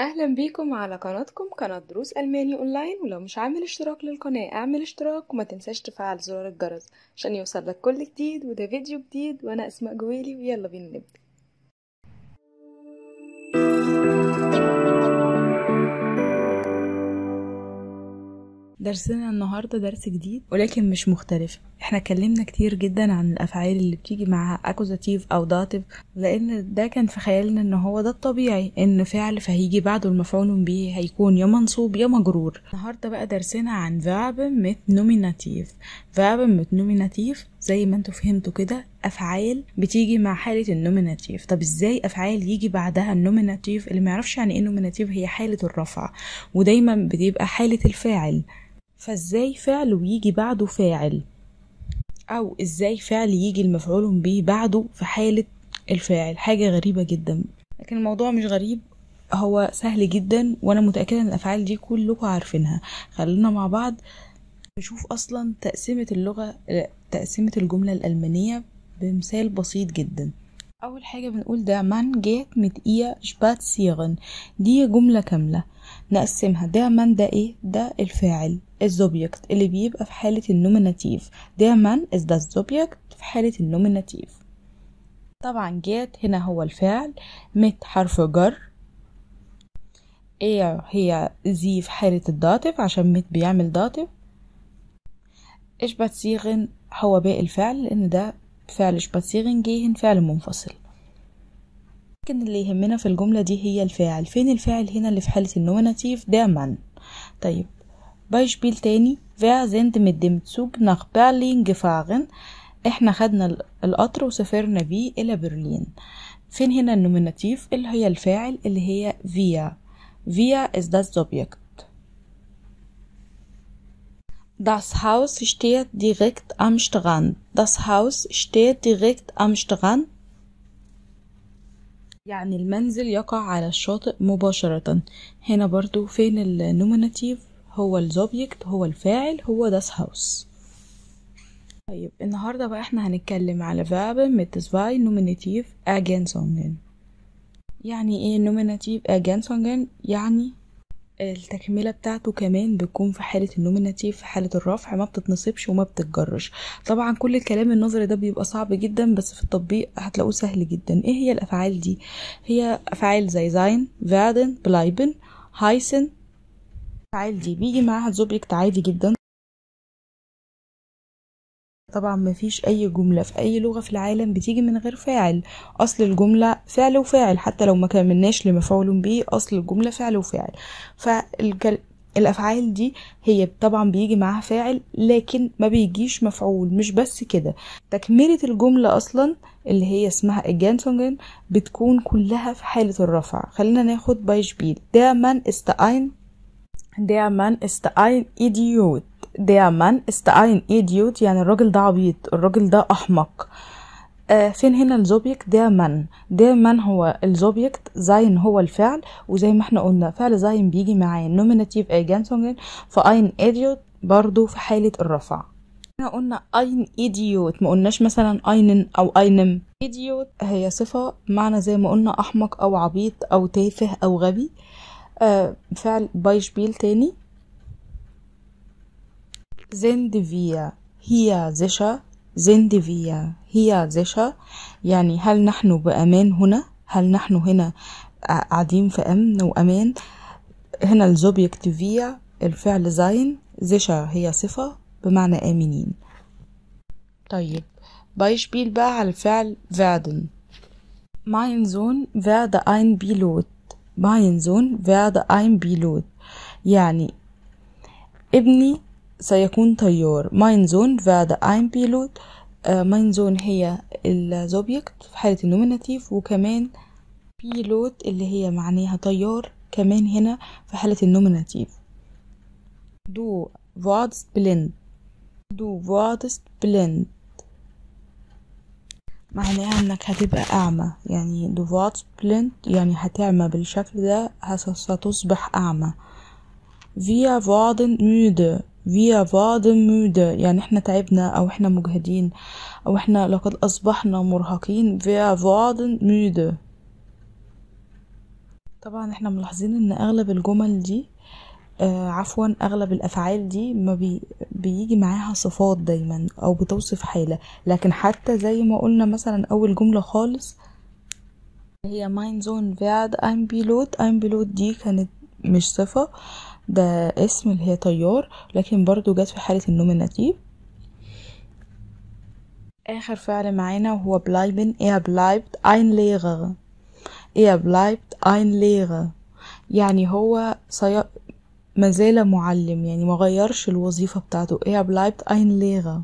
اهلا بيكم على قناتكم قناة دروس الماني اونلاين ولو مش عامل اشتراك للقناة اعمل اشتراك وما تنساش تفعل زرار الجرس عشان يوصلك كل جديد وده فيديو جديد وانا اسماء جويلي ويلا بينا نبدأ درسنا النهاردة درس جديد ولكن مش مختلف احنا اتكلمنا كتير جدا عن الافعال اللي بتيجي مع اكوزاتيف او داتيف لان ده كان في خيالنا ان هو ده الطبيعي ان فعل فهيجي بعده المفعول به هيكون يا منصوب يا مجرور النهارده بقى درسنا عن فاب مت nominative verb مت nominative زي ما انتوا فهمتوا كده افعال بتيجي مع حاله النوميناتيف طب ازاي افعال يجي بعدها النوميناتيف اللي ما يعرفش يعني ايه نوميناتيف هي حاله الرفع ودايما بتبقى حاله الفاعل فازاي فعل ويجي بعده فاعل او ازاي فعل يجي المفعول به بعده في حالة الفاعل حاجة غريبة جدا لكن الموضوع مش غريب هو سهل جدا وانا متأكدة ان الافعال دي كلكم عارفينها خلينا مع بعض نشوف اصلا تقسيمة اللغة تقسيمة الجملة الالمانية بمثال بسيط جدا اول حاجة بنقول ده من جات مت ايه شبات سيغن دي جملة كاملة نقسمها ده من ده ايه ده الفاعل الزوبيكت اللي بيبقى في حالة النومناتيف دايما is the subject في حالة النومناتيف طبعا جيت هنا هو الفعل مت حرف جر ايه هي زي في حالة الداتف عشان مت بيعمل داتف اشباتسيغن هو باقي الفعل لان ده فعل اشباتسيغن جيهن فعل منفصل لكن اللي يهمنا في الجملة دي هي الفاعل فين الفاعل هنا اللي في حالة النومناتيف دايما من طيب بايشبيل تاني Wir زند mit dem Zug nach Berlin gefahren احنا خدنا القطر وسافرنا بيه إلى برلين فين هنا النوميناتيف اللي هي الفاعل اللي هي فيا فيا از داس Subjekt Das Haus steht direkt am Strand. Das Haus steht direkt am Strand. يعني المنزل يقع على الشاطئ مباشرة هنا برضو فين النوميناتيف هو الزوبجكت هو الفاعل هو داس هاوس طيب النهاردة بقى احنا هنتكلم على verben mit zwei nominativ ergänzungen يعني ايه nominativ ergänzungen يعني التكملة بتاعته كمان بتكون في حالة النومناتيف في حالة الرفع ما بتتنصبش وما بتتجرش طبعا كل الكلام النظري ده بيبقى صعب جدا بس في التطبيق هتلاقوه سهل جدا ايه هي الافعال دي هي افعال زي زين فادن بلايبن هايسن التفاعل دي بيجي معاها زوبجكت عادي جدا طبعا مفيش اي جملة في اي لغة في العالم بتيجي من غير فاعل اصل الجملة فعل وفاعل حتى لو ما كملناش لمفعول به اصل الجملة فعل وفاعل فالافعال الافعال دي هي طبعا بيجي معاها فاعل لكن ما بيجيش مفعول مش بس كده تكمله الجمله اصلا اللي هي اسمها اجانسونجن بتكون كلها في حاله الرفع خلينا ناخد بايشبيل بيل دا من ein Der Mann ist ein Idiot. Der Mann ist ein Idiot يعني الراجل ده عبيط الراجل ده أحمق فين هنا الزوبيكت ده من ده من هو الزوبيكت زين هو الفعل وزي ما احنا قلنا فعل زين بيجي معاه النوميناتيف ايجنسونجن فاين ايديوت برضو في حالة الرفع احنا قلنا اين ايديوت ما قلناش مثلا اينن او اينم ايديوت هي صفة معنى زي ما قلنا احمق او عبيط او تافه او غبي آه فعل باي شبيل تاني زند فيا هي زشا زند فيا هي زشا يعني هل نحن بأمان هنا هل نحن هنا قاعدين في أمن وأمان هنا الزوبيكت فيا الفعل زين زشا هي صفة بمعنى آمنين طيب بايشبيل بقى على الفعل werden ماين زون werde أين بيلوت باين زون فيرد ايم بيلود يعني ابني سيكون طيار ماين زون فيرد ايم بيلود ماين زون هي الزوبيكت في حالة النومناتيف وكمان بيلوت اللي هي معناها طيار كمان هنا في حالة النومناتيف دو فادست بلند دو فادست بلند معناها انك هتبقى اعمى يعني دوفات بلنت يعني هتعمى بالشكل ده ستصبح اعمى فيا worden müde فيا worden müde يعني احنا تعبنا او احنا مجهدين او احنا لقد اصبحنا مرهقين فيا worden müde طبعا احنا ملاحظين ان اغلب الجمل دي آه، عفوا اغلب الافعال دي ما بي بيجي معاها صفات دايما او بتوصف حاله لكن حتى زي ما قلنا مثلا اول جمله خالص هي ماين زون فياد ام بيلوت ام بيلوت دي كانت مش صفه ده اسم اللي هي طيار لكن برضو جت في حاله النومناتيف اخر فعل معانا وهو بلايبن ايه بلايبت اين Lehrer ايه بلايبت اين Lehrer يعني هو ما زال معلم يعني ما غيرش الوظيفة بتاعته ايه بلايبت اين ليغا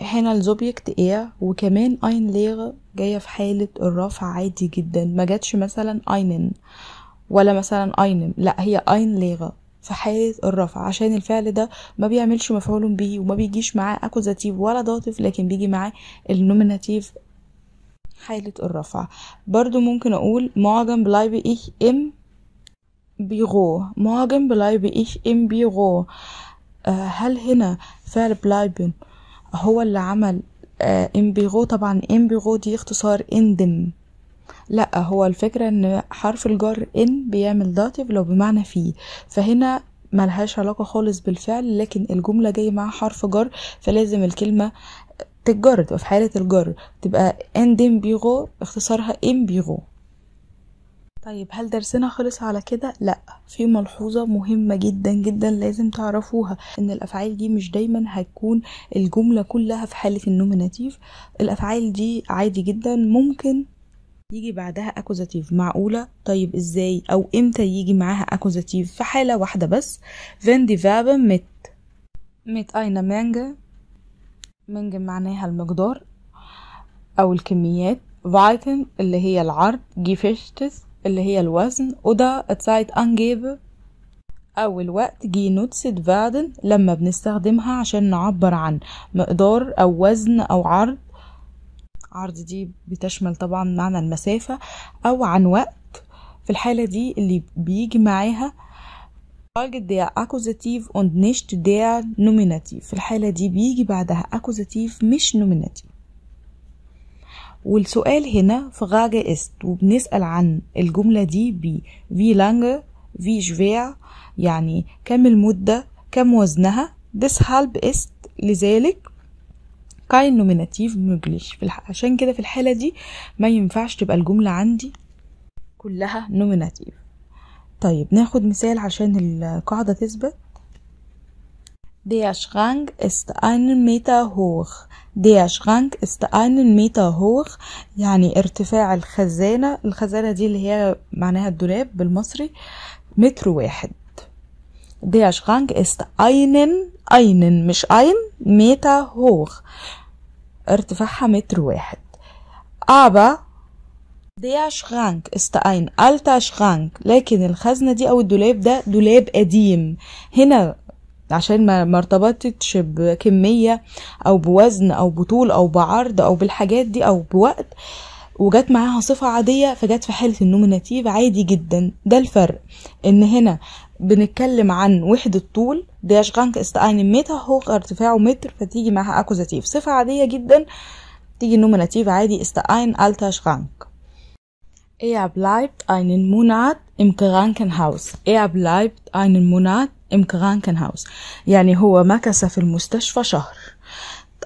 هنا الزوبجكت ايه وكمان اين ليغا جاية في حالة الرفع عادي جدا ما جاتش مثلا اينن ولا مثلا اينم لا هي اين ليغا في حالة الرفع عشان الفعل ده ما بيعملش مفعول به وما بيجيش معاه أكوزاتيف ولا ضاطف لكن بيجي معاه النوميناتيف حالة الرفع برضو ممكن أقول معجم بلايب إيه إم بيغو Morgen bleibe ich im Büro. هل هنا فعل bleiben هو اللي عمل im آه، Büro طبعا im Büro دي اختصار in dem لا هو الفكرة ان حرف الجر ان بيعمل داتيف لو بمعنى فيه فهنا ملهاش علاقة خالص بالفعل لكن الجملة جاية مع حرف جر فلازم الكلمة تتجر تبقى في حالة الجر تبقى اندم بيغو اختصارها ام بيغو طيب هل درسنا خلص على كده لا في ملحوظه مهمه جدا جدا لازم تعرفوها ان الافعال دي مش دايما هتكون الجمله كلها في حاله النومناتيف الافعال دي عادي جدا ممكن يجي بعدها اكوزاتيف معقوله طيب ازاي او امتى يجي معاها اكوزاتيف في حاله واحده بس wenn die Verben مت mit einer مانجا معناها المقدار او الكميات فايتن اللي هي العرض جيفشتس اللي هي الوزن ودا اتسايت انجيبه أو الوقت جي نوتسد فادن لما بنستخدمها عشان نعبر عن مقدار أو وزن أو عرض عرض دي بتشمل طبعا معنى المسافة أو عن وقت في الحالة دي اللي بيجي معاها folget der أكوزاتيف und nicht der في الحالة دي بيجي بعدها أكوزاتيف مش Nominativ والسؤال هنا في غاجة است وبنسأل عن الجملة دي ب في لانجة في شفيع يعني كم المدة كم وزنها هالب است لذلك كاين nominativ möglich عشان كده في الحالة دي ما ينفعش تبقى الجملة عندي كلها nominativ طيب ناخد مثال عشان القاعدة تثبت Der Schrank ist einen Meter hoch. Der Schrank ist einen Meter hoch يعني ارتفاع الخزانة الخزانة دي اللي هي معناها الدولاب بالمصري متر واحد Der Schrank ist einen einen مش ein Meter hoch ارتفاعها متر واحد aber Der Schrank ist ein alter Schrank لكن الخزنة دي أو الدولاب ده دولاب قديم هنا عشان ما مرتبطتش بكمية او بوزن او بطول او بعرض او بالحاجات دي او بوقت وجت معاها صفة عادية فجت في حالة النومناتيف عادي جدا ده الفرق ان هنا بنتكلم عن وحدة طول دي أشغانك ist eine هو ارتفاعه متر فتيجي معاها اكوزاتيف صفة عادية جدا تيجي النومناتيف عادي ist التاشغانك Er bleibt einen Monat im Krankenhaus. Er bleibt einen Monat im Krankenhaus. يعني هو مكث في المستشفى شهر.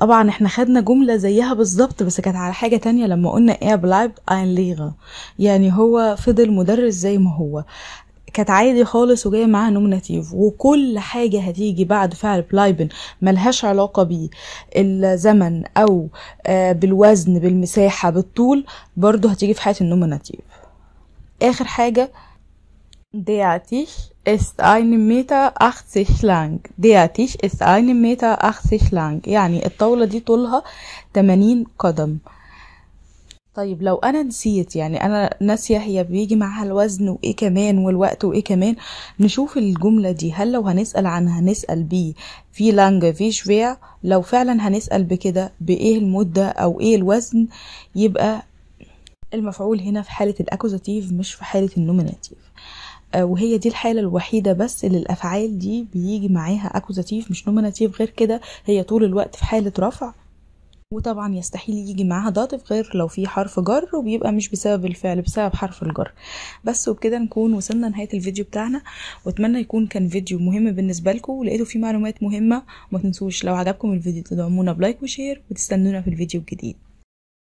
طبعا احنا خدنا جملة زيها بالظبط بس كانت على حاجة تانية لما قلنا er bleibt ein Lehrer يعني هو فضل مدرس زي ما هو كانت عادي خالص وجايه معاها نومناتيف وكل حاجه هتيجي بعد فعل بلايبن ملهاش علاقه بيه الزمن او آه، بالوزن بالمساحه بالطول برضو هتيجي في حياه النومناتيف اخر حاجه دياتيش است اين ميتا Meter 80 lang. Der Tisch ist 1 80 يعني الطاولة دي طولها 80 قدم. طيب لو انا نسيت يعني انا ناسيه هي بيجي معاها الوزن وايه كمان والوقت وايه كمان نشوف الجمله دي هل لو هنسال عنها نسال بيه في لانج في شوية لو فعلا هنسال بكده بايه المده او ايه الوزن يبقى المفعول هنا في حاله الاكوزاتيف مش في حاله النوميناتيف آه، وهي دي الحالة الوحيدة بس اللي الأفعال دي بيجي معاها أكوزاتيف مش نوميناتيف غير كده هي طول الوقت في حالة رفع وطبعا يستحيل يجي معاها ضاطف غير لو في حرف جر وبيبقى مش بسبب الفعل بسبب حرف الجر بس وبكده نكون وصلنا نهايه الفيديو بتاعنا واتمنى يكون كان فيديو مهم بالنسبه لكم ولقيتوا فيه معلومات مهمه ما تنسوش لو عجبكم الفيديو تدعمونا بلايك وشير وتستنونا في الفيديو الجديد